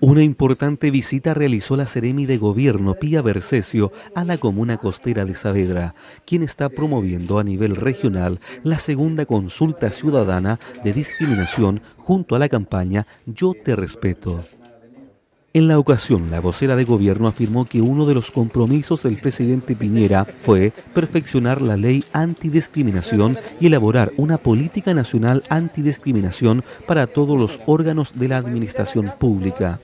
Una importante visita realizó la Seremi de Gobierno Pía Bercesio a la comuna costera de Saavedra, quien está promoviendo a nivel regional la segunda consulta ciudadana de discriminación junto a la campaña Yo te respeto. En la ocasión, la vocera de gobierno afirmó que uno de los compromisos del presidente Piñera fue perfeccionar la ley antidiscriminación y elaborar una política nacional antidiscriminación para todos los órganos de la administración pública.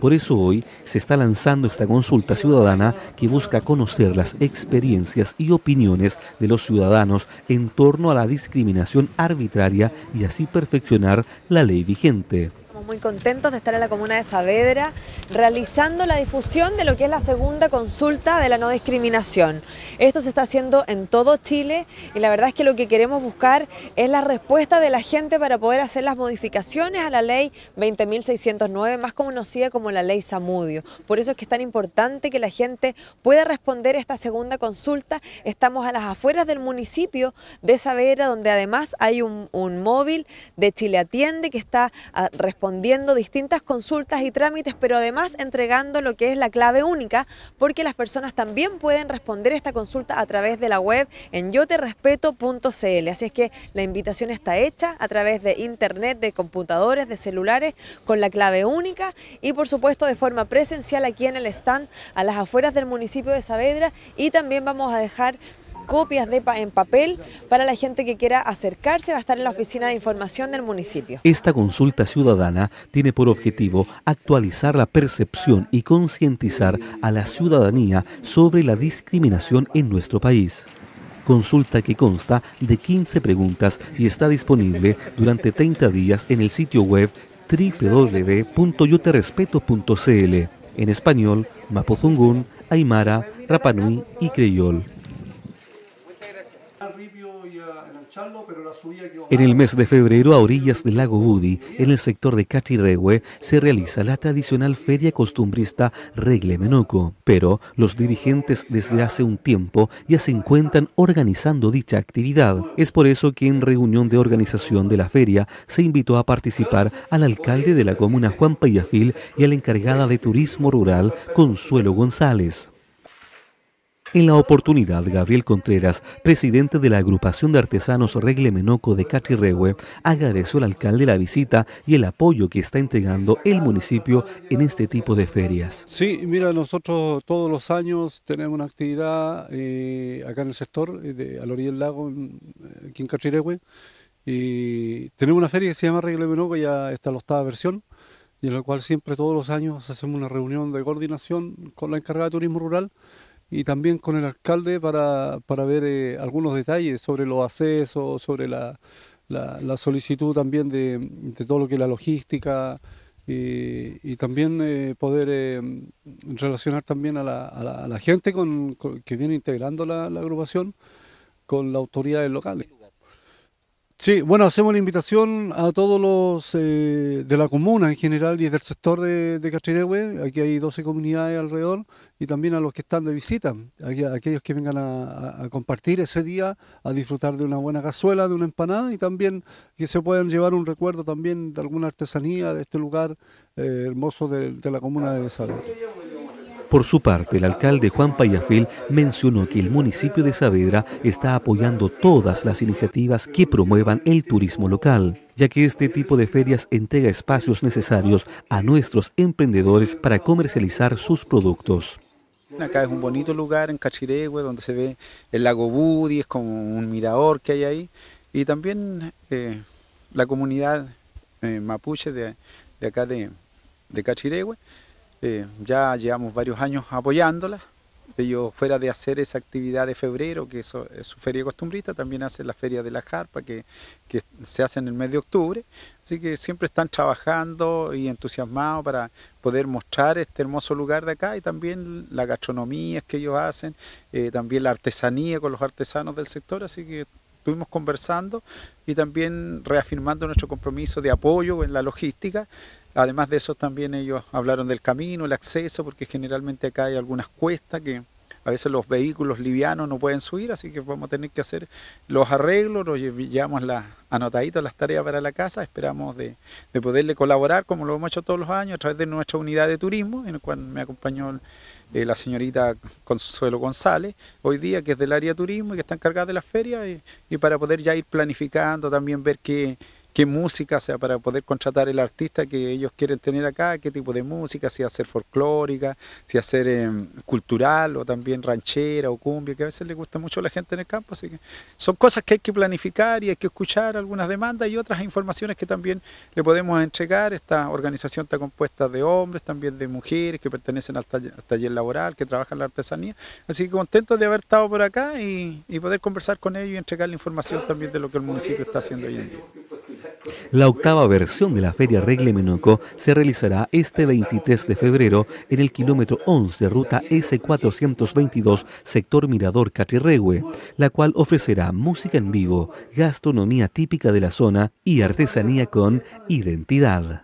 Por eso hoy se está lanzando esta consulta ciudadana que busca conocer las experiencias y opiniones de los ciudadanos en torno a la discriminación arbitraria y así perfeccionar la ley vigente muy contentos de estar en la comuna de Saavedra realizando la difusión de lo que es la segunda consulta de la no discriminación. Esto se está haciendo en todo Chile y la verdad es que lo que queremos buscar es la respuesta de la gente para poder hacer las modificaciones a la ley 20.609, más conocida como la ley Samudio. Por eso es que es tan importante que la gente pueda responder esta segunda consulta. Estamos a las afueras del municipio de Saavedra, donde además hay un, un móvil de Chile Atiende que está ah, respondiendo respondiendo distintas consultas y trámites, pero además entregando lo que es la clave única, porque las personas también pueden responder esta consulta a través de la web en yoterespeto.cl. Así es que la invitación está hecha a través de internet, de computadores, de celulares, con la clave única y por supuesto de forma presencial aquí en el stand a las afueras del municipio de Saavedra y también vamos a dejar copias de en papel para la gente que quiera acercarse, va a estar en la oficina de información del municipio. Esta consulta ciudadana tiene por objetivo actualizar la percepción y concientizar a la ciudadanía sobre la discriminación en nuestro país consulta que consta de 15 preguntas y está disponible durante 30 días en el sitio web www.yoterespeto.cl en español, Mapozungún, Aymara, Rapanui y Creyol. En el mes de febrero, a orillas del lago Budi, en el sector de Cachirrehue, se realiza la tradicional feria costumbrista Regle Menuco, pero los dirigentes desde hace un tiempo ya se encuentran organizando dicha actividad. Es por eso que en reunión de organización de la feria se invitó a participar al alcalde de la comuna Juan Payafil y a la encargada de turismo rural Consuelo González. En la oportunidad, Gabriel Contreras, presidente de la agrupación de artesanos Regle Menoco de Cachirrehue, agradeció al alcalde la visita y el apoyo que está entregando el municipio en este tipo de ferias. Sí, mira, nosotros todos los años tenemos una actividad eh, acá en el sector, eh, de, a la orilla del lago, eh, aquí en y tenemos una feria que se llama Regle Menoco, ya está la octava versión y en la cual siempre todos los años hacemos una reunión de coordinación con la encargada de turismo rural y también con el alcalde para, ver eh, algunos detalles sobre los accesos, sobre la, solicitud también de, todo lo que es la logística eh, y, también eh, poder relacionar también a la, a la gente con, que viene integrando la, agrupación con las autoridades locales. Sí, bueno, hacemos la invitación a todos los eh, de la comuna en general y del sector de, de Aquí hay 12 comunidades alrededor y también a los que están de visita, a, aquellos que vengan a, compartir ese día, a disfrutar de una buena cazuela, de una empanada y también que se puedan llevar un recuerdo también de alguna artesanía de este lugar eh, hermoso de, la comuna de Salud. Por su parte, el alcalde Juan Payafil mencionó que el municipio de Saavedra está apoyando todas las iniciativas que promuevan el turismo local, ya que este tipo de ferias entrega espacios necesarios a nuestros emprendedores para comercializar sus productos. Acá es un bonito lugar en Cachiregüe donde se ve el lago Budi, es como un mirador que hay ahí. Y también eh, la comunidad eh, mapuche de, acá de, de Cachiregüe eh, ya llevamos varios años apoyándola. Ellos fuera de hacer esa actividad de febrero, que es su feria costumbrista, también hacen la feria de la jarpa, que, se hace en el mes de octubre. Así que siempre están trabajando y entusiasmados para poder mostrar este hermoso lugar de acá y también la gastronomía que ellos hacen, eh, también la artesanía con los artesanos del sector. Así que estuvimos conversando y también reafirmando nuestro compromiso de apoyo en la logística Además de eso también ellos hablaron del camino, el acceso, porque generalmente acá hay algunas cuestas que a veces los vehículos livianos no pueden subir, así que vamos a tener que hacer los arreglos, los llevamos las anotaditas las tareas para la casa, esperamos de, poderle colaborar como lo hemos hecho todos los años a través de nuestra unidad de turismo, en la cual me acompañó eh, la señorita Consuelo González, hoy día que es del área de turismo y que está encargada de las ferias, y para poder ya ir planificando, también ver qué qué música, o sea, para poder contratar el artista que ellos quieren tener acá, qué tipo de música, si hacer folclórica, si hacer em, cultural o también ranchera o cumbia, que a veces le gusta mucho a la gente en el campo, así que son cosas que hay que planificar y hay que escuchar algunas demandas y otras informaciones que también le podemos entregar. Esta organización está compuesta de hombres, también de mujeres que pertenecen al taller, laboral, que trabajan la artesanía, así que contento de haber estado por acá y, y poder conversar con ellos y entregar la información también de lo que el municipio está haciendo hoy en día. La octava versión de la Feria Menoco se realizará este 23 de febrero en el kilómetro 11, de ruta S422, sector Mirador Catirregue, la cual ofrecerá música en vivo, gastronomía típica de la zona y artesanía con identidad.